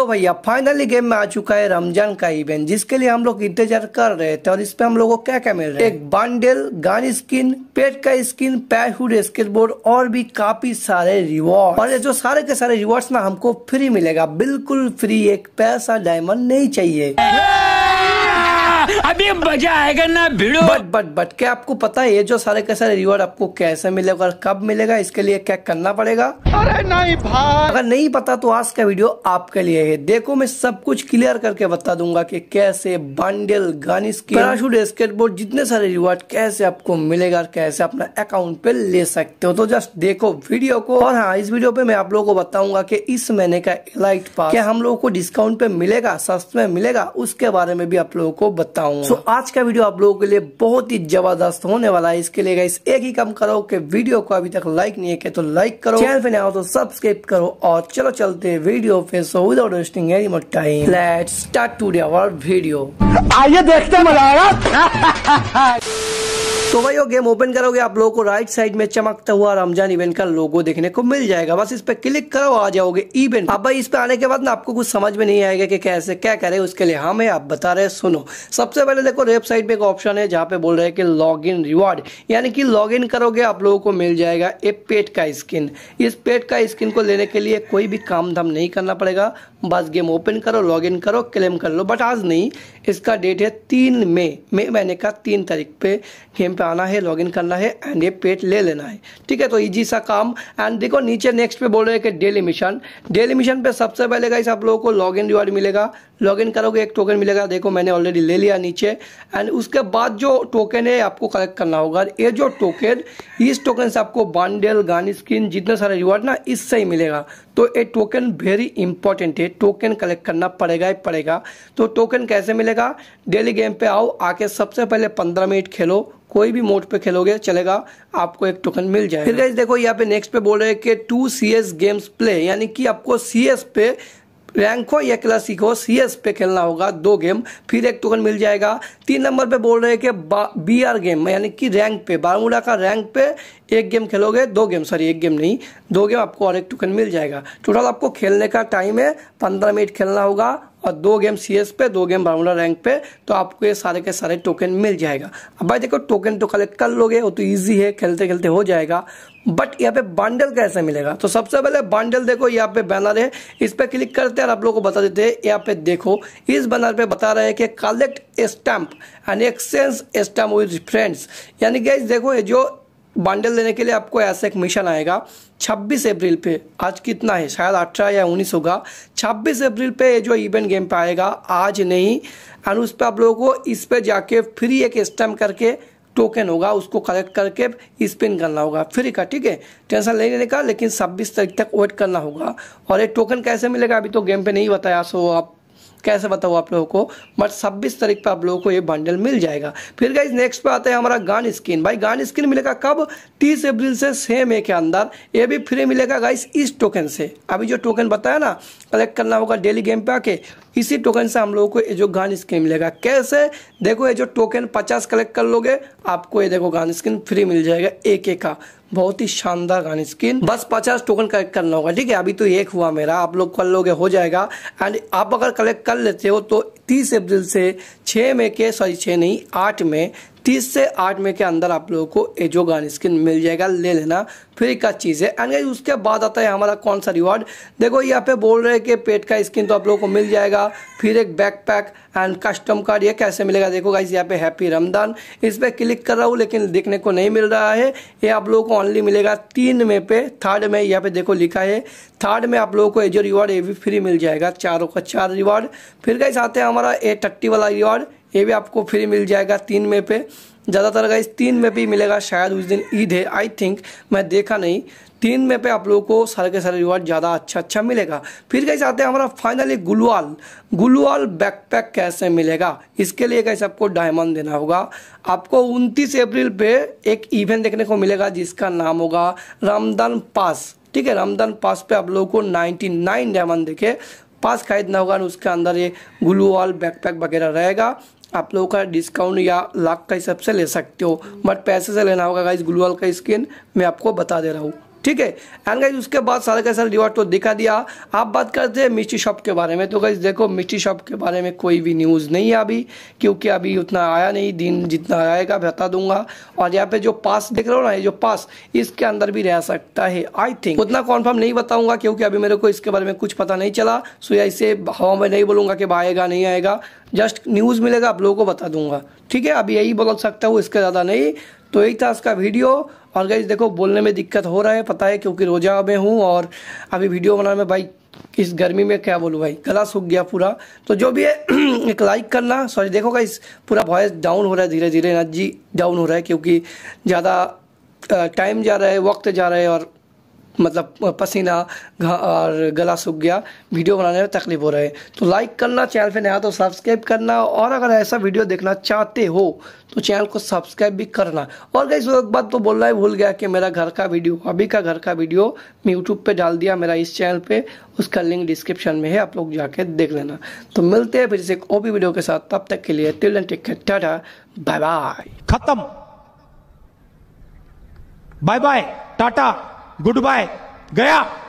लो भैया finally game में आ चुका है रमजान का इवेंट जिसके लिए हम लोग इंतजार कर रहे थे और पे हम लोगों को क्या क्या मिल रहा है एक बंडल गन स्किन पेट का स्किन पैहुड स्केटबोर्ड और भी काफी सारे रिवॉर्ड और ये जो सारे के सारे रिवॉर्ड्स ना हमको फ्री मिलेगा बिल्कुल फ्री एक पैसा डायमंड नहीं चाहिए अभी मजा आएगा ना भिड़ो बट बट बट क्या आपको पता है ये जो सारे के सारे रिवॉर्ड आपको कैसे मिलेगा और कब मिलेगा इसके लिए क्या करना पड़ेगा अरे नहीं भाई अगर नहीं पता तो आज का वीडियो आपके लिए है देखो मैं सब कुछ क्लियर करके बता दूंगा की कैसे बंडल गन स्किन स्केटबोर्ड जितने सारे रिवॉर्ड कैसे आपको मिलेगा कैसे अपना अकाउंट पे ले सकते हो तो जस्ट देखो वीडियो को और हाँ इस वीडियो पे मैं आप लोगों को बताऊंगा की इस महीने का लाइट पास क्या हम लोगों को डिस्काउंट पे मिलेगा सस्ते में मिलेगा उसके बारे में भी आप लोगों को बताऊंगा सो so, आज का वीडियो आप लोगों के लिए बहुत ही जबरदस्त होने वाला है इसके लिए इस एक ही काम करो कि वीडियो को अभी तक लाइक नहीं है तो लाइक करो चैनल पे नया हो तो सब्सक्राइब करो और चलो चलते वीडियो पे so without wasting any more time let's start today our video आइए देखते मजा आएगा तो भाई वो गेम ओपन करोगे आप लोगों को राइट साइड में चमकता हुआ रमजान इवेंट का लोगो देखने को मिल जाएगा बस इस पर क्लिक करो आ जाओगे इवेंट अब भाई इस पे आने के बाद ना आपको कुछ समझ में नहीं आएगा कि कैसे क्या करे उसके लिए हम हाँ, है आप बता रहे सुनो सबसे पहले देखो वेबसाइट पे एक ऑप्शन है जहाँ पे बोल रहे हैं कि लॉग इन रिवॉर्ड यानी कि लॉग इन करोगे आप लोगों को मिल जाएगा एक पेट का स्किन इस पेट का स्किन को लेने के लिए कोई भी काम धाम नहीं करना पड़ेगा बस गेम ओपन करो लॉग इन करो क्लेम कर लो बट आज नहीं इसका डेट है तीन मई मई महीने का तीन तारीख पे गेम पे आना है लॉगिन करना है एंड ये पेट ले लेना है ठीक है तो ईजी सा काम एंड देखो नीचे नेक्स्ट पे बोल रहे हैं कि डेली मिशन डेली मिशन पे सबसे पहले गाइस आप लोगों को लॉगिन रिवार्ड मिलेगा लॉगिन करोगे एक टोकन मिलेगा देखो मैंने ऑलरेडी ले लिया नीचे एंड उसके बाद जो टोकन है आपको कलेक्ट करना होगा ये जो टोकन इस टोकन से आपको बांडल गान स्किन जितना सारा रिवार्ड ना इससे ही मिलेगा तो ये टोकन वेरी इंपॉर्टेंट है टोकन कलेक्ट करना पड़ेगा ही पड़ेगा तो टोकन कैसे मिलेगा डेली गेम पे आओ आके सबसे पहले पंद्रह मिनट खेलो कोई भी मोड पे खेलोगे चलेगा आपको एक टोकन मिल जाएगा फिर गाइज देखो यहाँ पे नेक्स्ट पे बोल रहे हैं कि two C S games play यानी कि आपको सी एस पे रैंक हो या क्लासिक हो सी एस पे खेलना होगा दो गेम फिर एक टोकन मिल जाएगा तीन नंबर पे बोल रहे हैं कि बी आर गेम यानी कि रैंक पे बारमूडा का रैंक पे एक गेम खेलोगे दो गेम सॉरी एक गेम नहीं दो गेम आपको और एक टोकन मिल जाएगा टोटल आपको खेलने का टाइम है पंद्रह मिनट खेलना होगा और दो गेम सी एस पे दो गेम ब्राउंडर रैंक पे तो आपको ये सारे के सारे टोकन मिल जाएगा अब भाई देखो टोकन तो कलेक्ट कर लोगे वो तो ईजी है खेलते खेलते हो जाएगा बट यहाँ पे बंडल कैसे मिलेगा तो सबसे पहले बंडल देखो यहाँ पे बैनर है इस पर क्लिक करते हैं और आप लोगों को बता देते हैं यहाँ पे देखो इस बैनर पे बता रहे हैं कि collect stamp and exchange stamp with friends यानी कि देखो ये जो बंडल देने के लिए आपको ऐसा एक मिशन आएगा 26 अप्रैल पे आज कितना है शायद 18 या 19 होगा 26 अप्रैल पे ये जो इवेंट गेम पे आएगा आज नहीं एंड उस पर आप लोगों को इस पर जाके फ्री एक स्टैम्प करके टोकन होगा उसको कलेक्ट करके स्पिन करना होगा फ्री का ठीक है टेंशन लेने का लेकिन 26 तारीख तक वेट करना होगा और ये टोकन कैसे मिलेगा अभी तो गेम पे नहीं बताया सो आप कैसे बताऊँ आप लोगों को बट छब्बीस तारीख पर आप लोगों को ये बंडल मिल जाएगा फिर गाइज नेक्स्ट पे आता है हमारा गान स्किन भाई गान स्किन मिलेगा कब तीस अप्रैल से छः मई के अंदर ये भी फ्री मिलेगा गाइस इस टोकन से अभी जो टोकन बताया ना कलेक्ट करना होगा डेली गेम पे आके इसी टोकन से हम लोगों को ये जो गान स्किन मिलेगा कैसे देखो ये जो टोकन पचास कलेक्ट कर लोगे आपको ये देखो गान स्किन फ्री मिल जाएगा एक एक का बहुत ही शानदार गान स्किन बस पचास टोकन कलेक्ट करना होगा ठीक है अभी तो एक हुआ मेरा आप लोग कर लोगे हो जाएगा एंड आप अगर कलेक्ट कर लेते हो तो तीस अप्रैल से छह में के सॉरी छः नहीं आठ में तीस से आठ में के अंदर आप लोगों को एजोगान स्किन मिल जाएगा ले लेना फ्री का चीज़ है एंड उसके बाद आता है हमारा कौन सा रिवॉर्ड देखो यहाँ पे बोल रहे हैं कि पेट का स्किन तो आप लोगों को मिल जाएगा फिर एक backpack and custom card ये कैसे मिलेगा देखो गाइज यहाँ पे हैप्पी रमदान इस पर क्लिक कर रहा हूँ लेकिन देखने को नहीं मिल रहा है ये आप लोगों को ऑनली मिलेगा तीन में पे थर्ड में यहाँ पे देखो लिखा है थर्ड में आप लोगों को एजो रिवॉर्ड ये भी फ्री मिल जाएगा चारों का चार रिवॉर्ड फिर गाइज आते हैं हमारा ए थर्टी वाला रिवॉर्ड ये भी आपको फ्री मिल जाएगा तीन मई पे ज़्यादातर का इस तीन में भी मिलेगा शायद उस दिन ईद है आई थिंक मैं देखा नहीं तीन में पे आप लोगों को सारे के सारे रिवॉर्ड ज़्यादा अच्छा अच्छा मिलेगा फिर कैसे आते हैं हमारा फाइनली गुलवाल गुलवाल बैकपैक कैसे मिलेगा इसके लिए कैसे आपको डायमंड देना होगा आपको 29 अप्रैल पे एक इवेंट देखने को मिलेगा जिसका नाम होगा रमदान पास ठीक है रमदान पास पे आप लोगों को नाइन डायमंड देखे पास खरीदना होगा उसके अंदर ये गुलू वाल बैकपैक वगैरह रहेगा आप लोगों का डिस्काउंट या लाख का हिसाब से ले सकते हो बट पैसे से लेना होगा गाइस ग्लूअल का स्किन मैं आपको बता दे रहा हूँ ठीक है एंड गाइज उसके बाद सारे का सारा रिवॉर्ड तो दिखा दिया आप बात करते हैं मिस्ट्री शॉप के बारे में तो गाइज देखो मिस्ट्री शॉप के बारे में कोई भी न्यूज़ नहीं है अभी क्योंकि अभी उतना आया नहीं दिन जितना आएगा बता दूंगा और यहाँ पे जो पास देख रहे हो ना ये जो पास इसके अंदर भी रह सकता है आई थिंक उतना कॉन्फर्म नहीं बताऊंगा क्योंकि अभी मेरे को इसके बारे में कुछ पता नहीं चला सो या इसे हवा में नहीं बोलूंगा कि आएगा नहीं आएगा जस्ट न्यूज़ मिलेगा आप लोगों को बता दूंगा ठीक है अभी यही बोल सकता हूँ इसके ज़्यादा नहीं तो यही था आज का वीडियो और गई देखो बोलने में दिक्कत हो रहा है पता है क्योंकि रोजा में हूँ और अभी वीडियो बनाने में भाई इस गर्मी में क्या बोलूँ भाई गला सूख गया पूरा तो जो भी है एक लाइक करना सॉरी देखो इस पूरा वॉइस डाउन हो रहा है धीरे धीरे एनर्जी डाउन हो रहा है क्योंकि ज़्यादा टाइम जा रहा है वक्त जा रहा है और मतलब पसीना और गला सूख गया वीडियो बनाने में तकलीफ हो रहा है तो लाइक करना चैनल पे नया तो सब्सक्राइब करना और अगर ऐसा वीडियो देखना चाहते हो तो चैनल को सब्सक्राइब भी करना और कई एक बात तो बोलना ही भूल गया कि मेरा घर का वीडियो अभी का घर का वीडियो मैं यूट्यूब पर डाल दिया मेरा इस चैनल पर उसका लिंक डिस्क्रिप्शन में है आप लोग जाके देख लेना तो मिलते हैं फिर से एक ओपी वीडियो के साथ तब तक के लिए तिल टिक टाटा बाय बाय खत्म bye bye tata goodbye गया